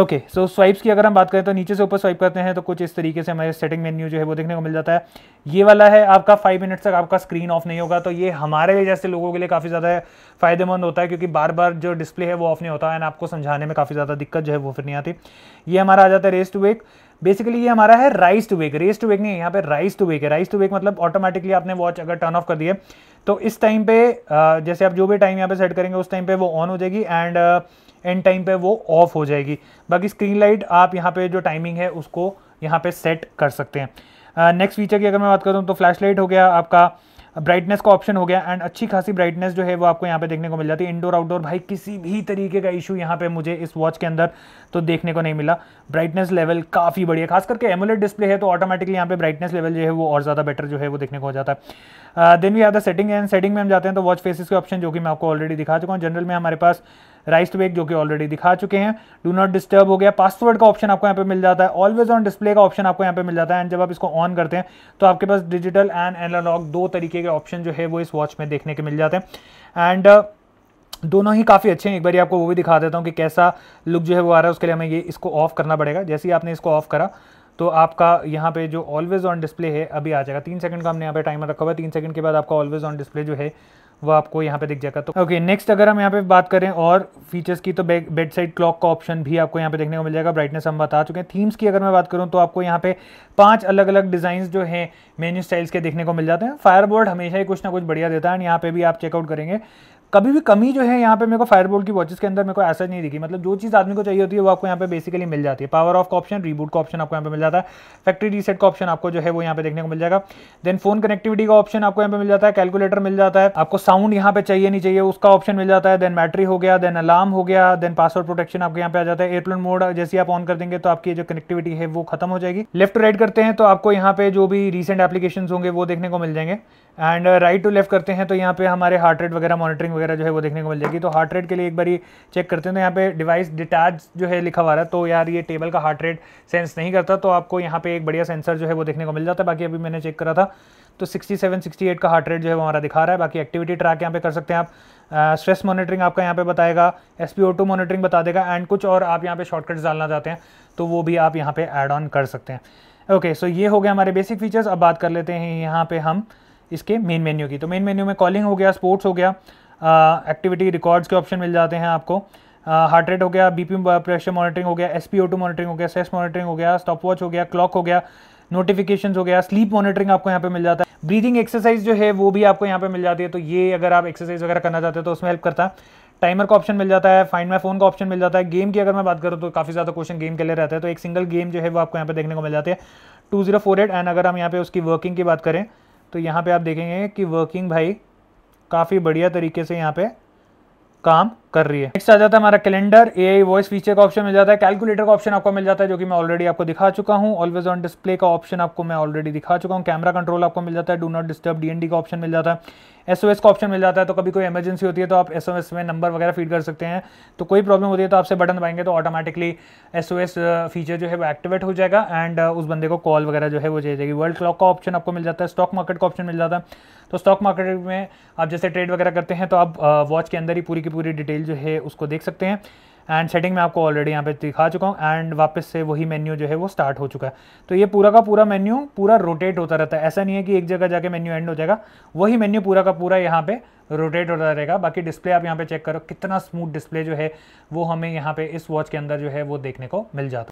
okay so swipes की अगर हम बात करें तो नीचे से ऊपर स्वाइप करते हैं तो कुछ इस तरीके से हमारे सेटिंग मेन्यू जो है वो देखने को मिल जाता है ये वाला है आपका फाइव मिनट्स तक आपका स्क्रीन ऑफ नहीं होगा तो ये हमारे जैसे लोगों के लिए काफ़ी ज़्यादा फायदेमंद होता है क्योंकि बार बार जो डिस्प्ले है वो ऑफ नहीं होता है एंड आपको समझाने में काफ़ी ज़्यादा दिक्कत जो है वो फिर नहीं आती ये हमारा आ जाता है रेस टू वेक बेसिकली ये हमारा है rice to wake race to wake नहीं यहाँ पे राइस टू वेक है राइस टू वेक मतलब ऑटोमेटिकली आपने वॉच अगर टर्न ऑफ कर दिए तो इस टाइम पे जैसे आप जो भी टाइम यहाँ पे सेट करेंगे उस टाइम पे वो ऑन हो जाएगी एंड एंड टाइम पे वो ऑफ हो जाएगी बाकी स्क्रीन लाइट आप यहाँ पे जो टाइमिंग है उसको यहाँ पे सेट कर सकते हैं नेक्स्ट फीचर की अगर मैं बात करूँ तो फ्लैश लाइट हो गया आपका ब्राइटनेस का ऑप्शन हो गया एंड अच्छी खासी ब्राइटनेस जो है वो आपको यहाँ पे देखने को मिल जाती है इंडोर आउटडोर भाई किसी भी तरीके का इशू यहाँ पे मुझे इस वॉच के अंदर तो देखने को नहीं मिला ब्राइटनेस लेवल काफ़ी बढ़िया खास करके एमुलेट डिस्प्ले है तो ऑटोमेटिकली यहाँ पे ब्राइटनेस लेवल जो है वो और ज़्यादा बेटर जो है वो देखने को हो जाता है then we are the setting and setting में हम जाते हैं तो वॉच फेसिस के ऑप्शन जो कि मैं आपको ऑलरेडी दिखा चुका हूँ जनरल में हमारे पास टू वेक जो कि ऑलरेडी दिखा चुके हैं डू नॉट डिस्टर्ब हो गया पासवर्ड का ऑप्शन आपको यहाँ पे मिल जाता है ऑलवेज ऑन डिस्प्ले का ऑप्शन आपको यहाँ पे मिल जाता है एंड जब आप इसको ऑन करते हैं तो आपके पास डिजिटल एंड एनालॉग दो तरीके के ऑप्शन जो है वो इस वॉच में देखने के मिल जाते हैं एंड uh, दोनों ही काफ़ी अच्छे हैं एक बार आपको वो भी दिखा देता हूँ कि कैसा लुक जो है वो आ रहा है उसके लिए हमें ये इसको ऑफ करना पड़ेगा जैसे ही आपने इसको ऑफ करा तो आपका यहाँ पे जो ऑलवेज़ ऑन डिस्प्ले है अभी आ जाएगा तीन सेकंड का हमने यहाँ पे टाइमर रखा हुआ है तीन सेकंड के बाद आपका ऑलवेज़ ऑन डिस्प्ले जो है वो आपको यहाँ पे दिख जाएगा तो ओके नेक्स्ट अगर हम यहाँ पे बात करें और फीचर्स की तो बेड साइड क्लॉक का ऑप्शन भी आपको यहाँ पे देखने को मिल जाएगा ब्राइटनेस हम बता चुके हैं थीम्स की अगर मैं बात करूँ तो आपको यहाँ पे पांच अलग अलग डिज़ाइन जो है मेन्यू स्टाइल्स के देखने को मिल जाते हैं फायरबोर्ड हमेशा ही कुछ ना कुछ बढ़िया देता है एंड यहाँ पे भी आप चेकआउट करेंगे कभी भी कमी जो है यहाँ पे मेरे को फायरबोल्ट की वॉचेस के अंदर मेरे को ऐसा नहीं दिखी मतलब जो चीज़ आदमी को चाहिए होती है वो आपको यहाँ पे बेसिकली मिल जाती है पावर ऑफ का ऑप्शन रीबूट का ऑप्शन आपको यहाँ पे मिल जाता है फैक्ट्री रीसेट का ऑप्शन आपको जो है वो यहाँ पे देखने को मिल जाएगा देन फोन कनेक्टिविटी का ऑप्शन आपको यहाँ पे मिल जाता है कैलकुलेटर मिल जाता है आपको साउंड यहाँ पे चाहिए नहीं चाहिए उसका ऑप्शन मिल जाता है देन बैटरी हो गया देन अलार्म हो गया देन पासवर्ड प्रोटेक्शन आपके यहाँ पे आ जाता है एयरप्लेन मोड जैसे आप ऑन कर देंगे तो आपकी जो कनेक्टिविटी है वो खत्म हो जाएगी लेफ्ट राइट करते हैं तो आपको यहाँ पे जो भी रिसेंट एप्लीकेशन होंगे वो देखने को मिल जाएंगे एंड राइट टू लेफ्ट करते हैं तो यहाँ पे हमारे हार्ट रेट वगैरह मॉनिटरिंग वगैरह वगैरह जो है वो देखने को मिल जाएगी तो हार्ट रेट के लिए एक बार ये चेक करते हैं तो यहाँ पे डिवाइस डिटैच जो है लिखा हुआ रहा तो यार ये टेबल का हार्ट रेट सेंस नहीं करता तो आपको यहाँ पे एक बढ़िया सेंसर जो है वो देखने को मिल जाता है बाकी अभी मैंने चेक करा था तो सिक्सटी सेवन सिक्सटी एट का हार्ट रेट जो है वो हमारा दिखा रहा है बाकी एक्टिविटी ट्रैक यहाँ पे कर सकते हैं आप स्ट्रेस मॉनिटरिंग आपका यहाँ पे बताएगा S P O two monitoring बता देगा एंड कुछ और आप यहाँ पे शॉर्टकट्स डालना चाहते हैं तो वो भी आप यहाँ पे ऐड ऑन कर सकते हैं ओके सो ये हो गया हमारे बेसिक फीचर्स अब बात कर लेते हैं यहाँ पे हम इसके मेन मेन्यू की तो मेन मेन्यू में कॉलिंग हो गया स्पोर्ट्स हो गया एक्टिविटी रिकॉर्ड्स के ऑप्शन मिल जाते हैं आपको हार्ट रेट हो गया बी पी प्रेशर मॉनिटरिंग हो गया S P O two monitoring हो गया सेस मॉनिटरिंग हो गया स्टॉप वॉच हो गया क्लॉक हो गया नोटिफिकेशन हो गया स्लीप मॉनिटरिंग आपको यहाँ पे मिल जाता है ब्रीदिंग एक्सरसाइज जो है वो भी आपको यहाँ पे मिल जाती है तो ये अगर आप एक्सरसाइज वगैरह करना चाहते हो तो उसमें हेल्प करता है टाइमर का ऑप्शन मिल जाता है फाइंड माई फोन का ऑप्शन मिल जाता है गेम की अगर मैं बात करूँ तो काफ़ी ज़्यादा क्वेश्चन गेम के लिए रहता है तो एक सिंगल गेम जो है वो आपको यहाँ पे देखने को मिल जाती है two zero four eight and अगर हम यहाँ पे उसकी वर्किंग की बात करें तो यहाँ पे आप देखेंगे कि वर्किंग भाई काफ़ी बढ़िया तरीके से यहाँ पे काम कर रही है नेक्स्ट आ जाता है हमारा कैलेंडर ए वॉइस फीचर का ऑप्शन मिल जाता है कैलकुलेटर का ऑप्शन आपको मिल जाता है जो कि मैं ऑलरेडी आपको दिखा चुका हूं ऑलवेज ऑन डिस्प्ले का ऑप्शन आपको मैं ऑलरेडी दिखा चुका हूं कैमरा कंट्रोल आपको मिल जाता है डू नॉट डिस्टर्ब डीएनडी का ऑप्शन मिल जाता है एसओएस का ऑप्शन मिल जाता है तो कभी कोई एमरजेंसी होती है तो आप एसओएस में नंबर वगैरह फीड कर सकते हैं तो कोई प्रॉब्लम होती है तो आपसे बटन दबाएंगे तो ऑटोमेटिकली एसओएस फीचर जो है वो एक्टिवेट हो जाएगा एंड uh, उस बंदे को कॉल वगैरह जो है वो जाएगी वर्ल्ड क्लॉक का ऑप्शन आपको मिल जाता है स्टॉक मार्केट का ऑप्शन मिल जाता है तो स्टॉक मार्केट में आप जैसे ट्रेड वगैरह करते हैं तो आप वॉच uh, के अंदर ही पूरी की पूरी डिटेल डिटेल जो है उसको देख सकते हैं एंड सेटिंग में आपको ऑलरेडी यहाँ पे दिखा चुका हूँ एंड वापस से वही मेन्यू जो है वो स्टार्ट हो चुका है तो ये पूरा का पूरा मेन्यू पूरा रोटेट होता रहता है ऐसा नहीं है कि एक जगह जाके मेन्यू एंड हो जाएगा वही मेन्यू पूरा का पूरा यहाँ पे रोटेट होता रहेगा बाकी डिस्प्ले आप यहाँ पे चेक करो कितना स्मूथ डिस्प्ले जो है वो हमें यहाँ पे इस वॉच के अंदर जो है वो देखने को मिल जाता है